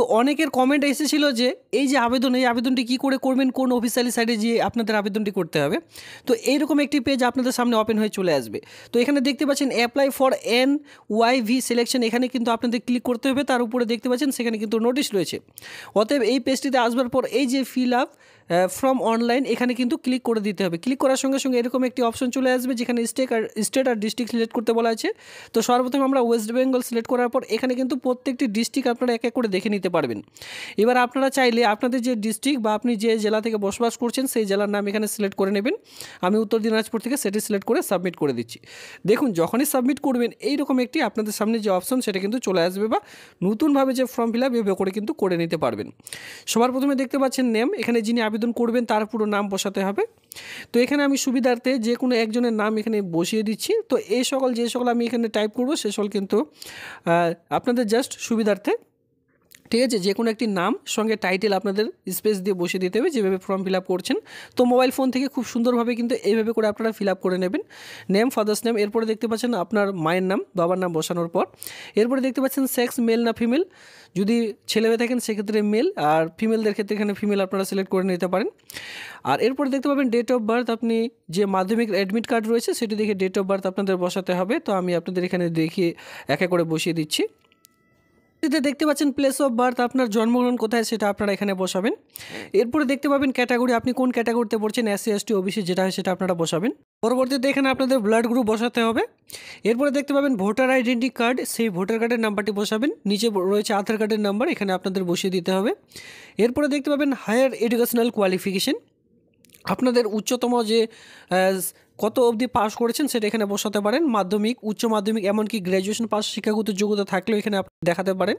তো অনেকের কমেন্ট এসেছিল যে এই যে আবেদন এই আবেদনটি কি করে করবেন কোন অফিসিয়ালি সাইটে গিয়ে আপনাদের আবেদনটি করতে হবে তো এইরকম একটি পেজ আপনাদের সামনে ওপেন হয়ে চলে আসবে তো এখানে দেখতে পাচ্ছেন apply for N Y V selection এখানে কিন্তু আপনাদের ক্লিক করতে হবে তার উপরে দেখতে পাচ্ছেন সেখানে কিন্তু নোটিশ রয়েছে অতএব এই পেজটিতে আসবার পর এই যে ফিল আপ ফ্রম অনলাইন এখানে কিন্তু ক্লিক করে দিতে হবে ক্লিক করার সঙ্গে সঙ্গে এরকম একটি অপশন চলে আসবে যেখানে স্টেট আর স্টেট আর ডিস্ট্রিক্ট সিলেক্ট করতে বলা আছে তো সর্বপ্রথম আমরা ওয়েস্ট বেঙ্গল সিলেক্ট করার পর এখানে কিন্তু প্রত্যেকটি ডিস্ট্রিক্ট আপনারা এক এক করে দেখে নিতে পারবেন এবার আপনারা চাইলে আপনাদের যে ডিস্ট্রিক্ট বা আপনি যে জেলা থেকে বসবাস করছেন সেই জেলার নাম এখানে সিলেক্ট করে নেবেন আমি উত্তর দিনাজপুর থেকে সেটি সিলেক্ট করে সাবমিট করে দিচ্ছি দেখুন যখনই সাবমিট করবেন এইরকম একটি আপনাদের সামনে যে অপশন সেটা কিন্তু চলে আসবে বা নতুনভাবে যে ফর্ম ফিল আপ করে কিন্তু করে নিতে পারবেন সবার প্রথমে দেখতে পাচ্ছেন নেম এখানে যিনি আবেদন আবেদন করবেন তার পুরো নাম বসাতে হবে তো এখানে আমি সুবিধার্থে যে কোনো একজনের নাম এখানে বসিয়ে দিচ্ছি তো এই সকল যে সকল আমি এখানে টাইপ করব সে সকল কিন্তু আপনাদের জাস্ট সুবিধার্থে ঠিক আছে যে কোনো একটি নাম সঙ্গে টাইটেল আপনাদের স্পেস দিয়ে বসে দিতে হবে যেভাবে ফর্ম ফিল করছেন তো মোবাইল ফোন থেকে খুব সুন্দরভাবে কিন্তু এইভাবে করে আপনারা ফিল করে নেবেন নেম ফাদার্স নেম এরপরে দেখতে পাচ্ছেন আপনার মায়ের নাম বাবার নাম বসানোর পর এরপরে দেখতে পাচ্ছেন সেক্স মেল না ফিমেল যদি ছেলে হয়ে থাকেন সেক্ষেত্রে মেল আর ফিমেলদের ক্ষেত্রে এখানে ফিমেল আপনারা সিলেক্ট করে নিতে পারেন আর এরপরে দেখতে পাবেন ডেট অফ বার্থ আপনি যে মাধ্যমিক অ্যাডমিট কার্ড রয়েছে সেটি দেখে ডেট অফ বার্থ আপনাদের বসাতে হবে তো আমি আপনাদের এখানে দেখিয়ে একা করে বসিয়ে দিচ্ছি এতে দেখতে পাচ্ছেন প্লেস অফ বার্থ আপনার জন্মগ্রহণ কোথায় সেটা আপনারা এখানে বসাবেন এরপরে দেখতে পাবেন ক্যাটাগরি আপনি কোন ক্যাটাগরিতে পড়ছেন এসসি এসটি ওবিসি যেটা হয় সেটা আপনারা বসাবেন পরবর্তীতে এখানে আপনাদের ব্লাড গ্রুপ বসাতে হবে এরপরে দেখতে পাবেন ভোটার আইডেন্টি কার্ড সেই ভোটার কার্ডের নাম্বারটি বসাবেন নিচে রয়েছে আধার কার্ডের নাম্বার এখানে আপনাদের বসিয়ে দিতে হবে এরপরে দেখতে পাবেন হায়ার এডুকেশনাল কোয়ালিফিকেশন আপনাদের উচ্চতম যে কত অবধি পাশ করেছেন সেটা এখানে বসাতে পারেন মাধ্যমিক উচ্চ মাধ্যমিক এমনকি গ্র্যাজুয়েশন পাস শিক্ষাগত যোগ্যতা থাকলেও এখানে আপনি দেখাতে পারেন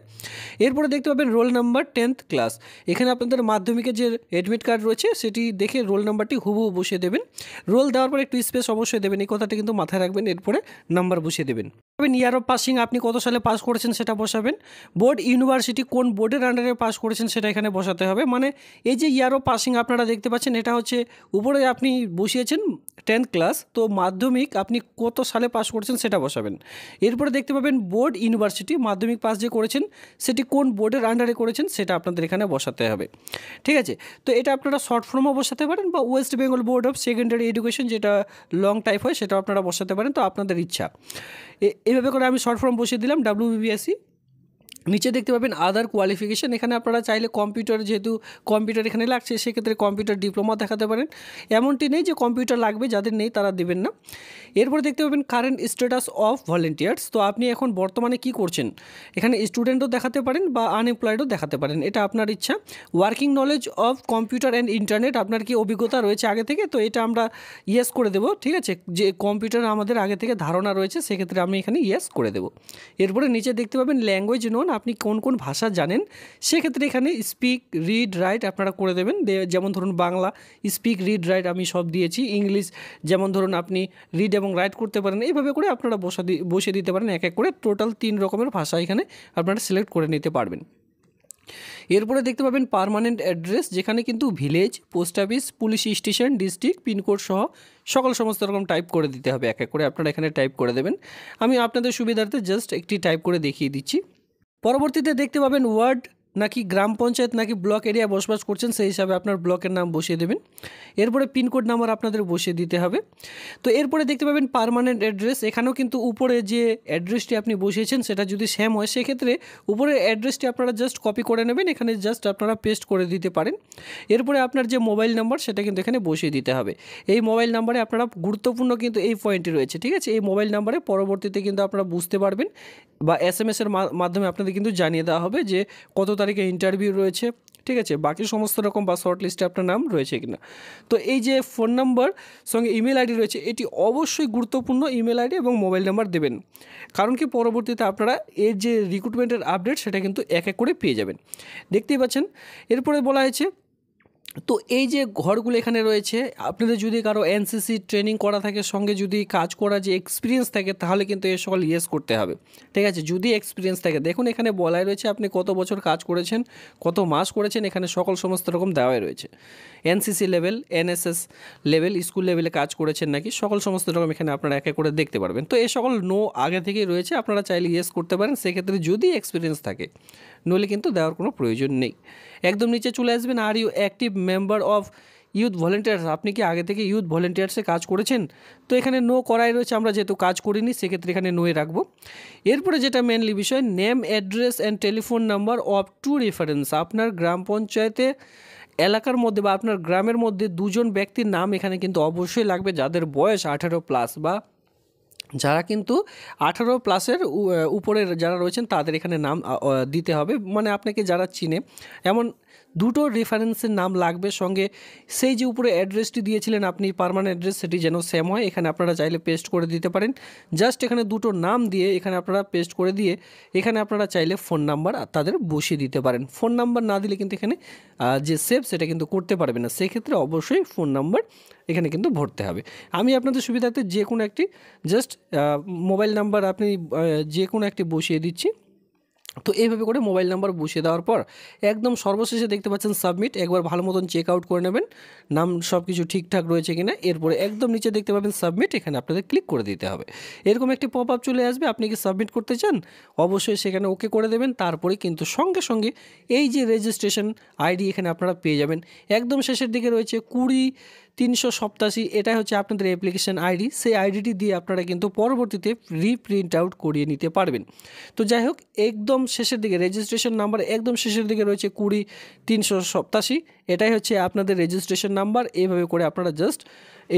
এরপরে দেখতে পাবেন রোল নাম্বার টেন্থ ক্লাস এখানে আপনাদের মাধ্যমিকের যে অ্যাডমিট কার্ড রয়েছে সেটি দেখে রোল নাম্বারটি হুবহু বসিয়ে দেবেন রোল দেওয়ার পর একটু স্পেস অবশ্যই দেবেন এই কথাটি কিন্তু মাথায় রাখবেন এরপরে নাম্বার বসিয়ে দেবেন ইয়ার অফ পাসিং আপনি কত সালে পাস করেছেন সেটা বসাবেন বোর্ড ইউনিভার্সিটি কোন বোর্ডের আন্ডারে পাস করেছেন সেটা এখানে বসাতে হবে মানে এই যে ইয়ার অফ পাসিং আপনারা দেখতে পাচ্ছেন এটা হচ্ছে উপরে আপনি বসিয়েছেন টেন্থ ক্লাস তো মাধ্যমিক আপনি কত সালে পাস করেছেন সেটা বসাবেন এরপরে দেখতে পাবেন বোর্ড ইউনিভার্সিটি মাধ্যমিক পাস যে করেছেন সেটি কোন বোর্ডের আন্ডারে করেছেন সেটা আপনাদের এখানে বসাতে হবে ঠিক আছে তো এটা আপনারা শর্ট ফর্মও বসাতে পারেন বা West Bengal board of secondary education যেটা লং টাইপ হয় সেটা আপনারা বসাতে পারেন তো আপনাদের ইচ্ছা এইভাবে করে আমি শর্ট ফর্ম বসিয়ে দিলাম ডাব্লু বিবিএসসি e। নিচে দেখতে পাবেন আদার কোয়ালিফিকেশান এখানে আপনারা চাইলে কম্পিউটার যেহেতু কম্পিউটার এখানে লাগছে সেক্ষেত্রে কম্পিউটার ডিপ্লোমা দেখাতে পারেন এমনটি নেই যে কম্পিউটার লাগবে যাদের নেই তারা দেবেন না এরপর দেখতে পাবেন কারেন্ট স্ট্যাটাস অফ ভলেন্টিয়ার্স তো আপনি এখন বর্তমানে কি করছেন এখানে স্টুডেন্টও দেখাতে পারেন বা আনএমপ্লয়েডও দেখাতে পারেন এটা আপনার ইচ্ছা working knowledge of computer and internet আপনার কি অভিজ্ঞতা রয়েছে আগে থেকে তো এটা আমরা ইয়েস করে দেবো ঠিক আছে যে কম্পিউটার আমাদের আগে থেকে ধারণা রয়েছে সেক্ষেত্রে আমি এখানে ইয়েস করে দেবো এরপরে নিচে দেখতে পাবেন ল্যাঙ্গুয়েজ নোন আপনি কোন কোন ভাষা জানেন সেক্ষেত্রে এখানে স্পিক রিড রাইট আপনারা করে দেবেন যেমন ধরুন বাংলা স্পিক রিড রাইট আমি সব দিয়েছি ইংলিশ যেমন ধরুন আপনি রিড এবং রাইট করতে পারেন এইভাবে করে আপনারা বসা দিয়ে বসিয়ে দিতে পারেন এক এক করে টোটাল তিন রকমের ভাষা এখানে আপনারা সিলেক্ট করে নিতে পারবেন এরপরে দেখতে পাবেন পারমানেন্ট অ্যাড্রেস যেখানে কিন্তু village post office police station district pincode সহ সকল সমস্ত রকম টাইপ করে দিতে হবে এক এক করে আপনারা এখানে টাইপ করে দেবেন আমি আপনাদের সুবিধার্থে জাস্ট একটি টাইপ করে দেখিয়ে দিচ্ছি পরবর্তীতে দেখতে পাবেন ওয়ার্ড নাকি গ্রাম পঞ্চায়েত নাকি ব্লক এরিয়া বসবাস করছেন সেই হিসাবে আপনার ব্লকের নাম বসিয়ে দেবেন এরপরে পিনকোড নাম্বার আপনাদের বসিয়ে দিতে হবে তো এরপরে দেখতে পাবেন পারমানেন্ট অ্যাড্রেস এখানেও কিন্তু উপরে যে অ্যাড্রেসটি আপনি বসিয়েছেন সেটা যদি স্যাম হয় সেক্ষেত্রে উপরের অ্যাড্রেসটি আপনারা জাস্ট কপি করে নেবেন এখানে জাস্ট আপনারা পেস্ট করে দিতে পারেন এরপরে আপনার যে মোবাইল নাম্বার সেটা কিন্তু এখানে বসিয়ে দিতে হবে এই মোবাইল নাম্বারে আপনারা গুরুত্বপূর্ণ কিন্তু এই পয়েন্টটি রয়েছে ঠিক আছে এই মোবাইল নাম্বারে পরবর্তীতে কিন্তু আপনারা বুঝতে পারবেন বা এস এর মাধ্যমে আপনাদের কিন্তু জানিয়ে দেওয়া হবে যে কত তারিখে ইন্টারভিউ রয়েছে ঠিক আছে বাকি সমস্ত রকম বা শর্ট লিস্টে আপনার নাম রয়েছে কি না তো এই যে ফোন নাম্বার সঙ্গে ইমেল আইডি রয়েছে এটি অবশ্যই গুরুত্বপূর্ণ ইমেল আইডি এবং মোবাইল নাম্বার দেবেন কারণ কি পরবর্তীতে আপনারা এর যে রিক্রুটমেন্টের আপডেট সেটা কিন্তু এক এক করে পেয়ে যাবেন দেখতেই পাচ্ছেন এরপরে বলা হয়েছে তো এই যে ঘরগুলো এখানে রয়েছে আপনাদের যদি কারো এনসিসি ট্রেনিং করা থাকে সঙ্গে যদি কাজ করা যে এক্সপিরিয়েন্স থাকে তাহলে কিন্তু এ সকল ইয়েস করতে হবে ঠিক আছে যদি এক্সপিরিয়েন্স থাকে দেখুন এখানে বলাই রয়েছে আপনি কত বছর কাজ করেছেন কত মাস করেছেন এখানে সকল সমস্ত রকম দেওয়াই রয়েছে NCC level NSS level school লেভেলে কাজ করেছেন নাকি সকল সমস্ত রকম এখানে আপনারা একে করে দেখতে পারবেন তো এ সকল নো আগে থেকেই রয়েছে আপনারা চাইলে ইয়েস করতে পারেন সেক্ষেত্রে যদি এক্সপিরিয়েন্স থাকে নইলে কিন্তু দেওয়ার কোনো প্রয়োজন নেই একদম নিচে চলে আসবেন are you active member of youth volunteers আপনি কি আগে থেকে ইউথ ভলেন্টিয়ার্সে কাজ করেছেন তো এখানে নো করাই রয়েছে আমরা যেহেতু কাজ করিনি সেক্ষেত্রে এখানে নোয়ে রাখবো এরপরে যেটা মেনলি বিষয় name address and telephone number of two reference আপনার গ্রাম পঞ্চায়েতে এলাকার মধ্যে বা আপনার গ্রামের মধ্যে দুজন ব্যক্তির নাম এখানে কিন্তু অবশ্যই লাগবে যাদের বয়স আঠেরো প্লাস বা যারা কিন্তু আঠারো প্লাসের উপরের যারা রয়েছেন তাদের এখানে নাম দিতে হবে মানে আপনাকে যারা চিনে এমন দুটো রেফারেন্সের নাম লাগবে সঙ্গে সেই যে উপরে অ্যাড্রেসটি দিয়েছিলেন আপনি পারমানেন্ট অ্যাড্রেস সেটি যেন সেম হয় এখানে আপনারা চাইলে পেস্ট করে দিতে পারেন জাস্ট এখানে দুটো নাম দিয়ে এখানে আপনারা পেস্ট করে দিয়ে এখানে আপনারা চাইলে ফোন নাম্বার তাদের বসিয়ে দিতে পারেন ফোন নাম্বার না দিলে কিন্তু এখানে যে সেভ সেটা কিন্তু করতে পারবে না সেক্ষেত্রে অবশ্যই ফোন নাম্বার এখানে কিন্তু ভরতে হবে আমি আপনাদের সুবিধাতে যে কোনো একটি জাস্ট মোবাইল নাম্বার আপনি যে কোনো একটি বসিয়ে দিচ্ছি তো এইভাবে করে মোবাইল নাম্বার বসিয়ে দেওয়ার পর একদম সর্বশেষে দেখতে পাচ্ছেন সাবমিট একবার ভালো মতন চেক আউট করে নেবেন নাম সব কিছু ঠিকঠাক রয়েছে কিনা এরপরে একদম নিচে দেখতে পাবেন সাবমিট এখানে আপনাদের ক্লিক করে দিতে হবে এরকম একটি পপ আপ চলে আসবে আপনি কি সাবমিট করতে চান অবশ্যই সেখানে ওকে করে দেবেন তারপরে কিন্তু সঙ্গে সঙ্গে এই যে রেজিস্ট্রেশন আইডি এখানে আপনারা পেয়ে যাবেন একদম শেষের দিকে রয়েছে কুড়ি তিনশো সপ্তাশি এটাই হচ্ছে আপনাদের অ্যাপ্লিকেশান আইডি সেই আইডিটি দিয়ে আপনারা কিন্তু পরবর্তীতে রিপ্রিন্ট আউট করিয়ে নিতে পারবেন তো যাই হোক একদম শেষের দিকে রেজিস্ট্রেশন নাম্বার একদম শেষের দিকে রয়েছে কুড়ি তিনশো সপ্তাশি এটাই হচ্ছে আপনাদের রেজিস্ট্রেশন নাম্বার এইভাবে করে আপনারা জাস্ট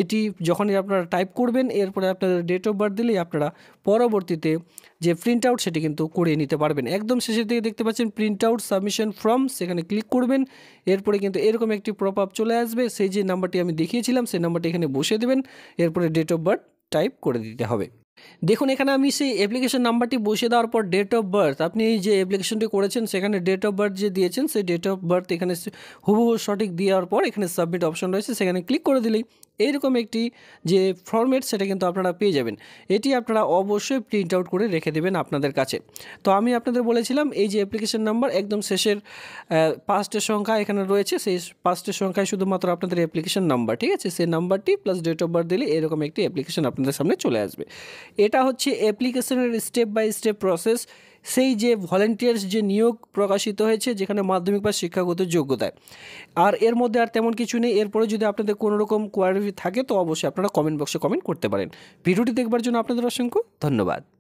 এটি যখনই আপনারা টাইপ করবেন এরপরে আপনাদের ডেট অফ বার্থ দিলেই আপনারা পরবর্তীতে যে প্রিন্ট আউট সেটি কিন্তু করে নিতে পারবেন একদম শেষের দিকে দেখতে পাচ্ছেন প্রিন্ট আউট সাবমিশন ফর্ম সেখানে ক্লিক করবেন এরপরে কিন্তু এরকম একটি প্রপ আপ চলে আসবে সেই যে নাম্বারটি আমি দেখিয়েছিলাম সেই নাম্বারটি এখানে বসে দেবেন এরপরে ডেট অফ বার্থ টাইপ করে দিতে হবে দেখুন এখানে আমি সেই অ্যাপ্লিকেশন নাম্বারটি বসিয়ে দেওয়ার পর ডেট অফ বার্থ আপনি যে অ্যাপ্লিকেশনটি করেছেন সেখানে ডেট অফ বার্থ যে দিয়েছেন সেই ডেট অফ বার্থ এখানে হুবহু সঠিক দেওয়ার পর এখানে সাবমিট অপশন রয়েছে সেখানে ক্লিক করে দিলেই এইরকম একটি যে ফর্ম্যাট সেটা কিন্তু আপনারা পেয়ে যাবেন এটি আপনারা অবশ্যই প্রিন্ট আউট করে রেখে দেবেন আপনাদের কাছে তো আমি আপনাদের বলেছিলাম এই যে অ্যাপ্লিকেশন নাম্বার একদম শেষের পাঁচটের সংখ্যা এখানে রয়েছে সেই পাঁচটের সংখ্যায় শুধুমাত্র আপনাদের অ্যাপ্লিকেশন নাম্বার ঠিক আছে সেই নাম্বারটি প্লাস ডেট অফ বার্থ দিলে এরকম একটি অ্যাপ্লিকেশন আপনাদের সামনে চলে আসবে এটা হচ্ছে অ্যাপ্লিকেশনের স্টেপ বাই স্টেপ প্রসেস সেই যে ভলেন্টিয়ার্স যে নিয়োগ প্রকাশিত হয়েছে যেখানে মাধ্যমিক বা শিক্ষাগত যোগ্যতায় আর এর মধ্যে আর তেমন কিছু নেই এরপরে যদি আপনাদের কোনো রকম কোয়ারি থাকে তো অবশ্যই আপনারা কমেন্ট বক্সে কমেন্ট করতে পারেন ভিডিওটি দেখবার জন্য আপনাদের অসংখ্য ধন্যবাদ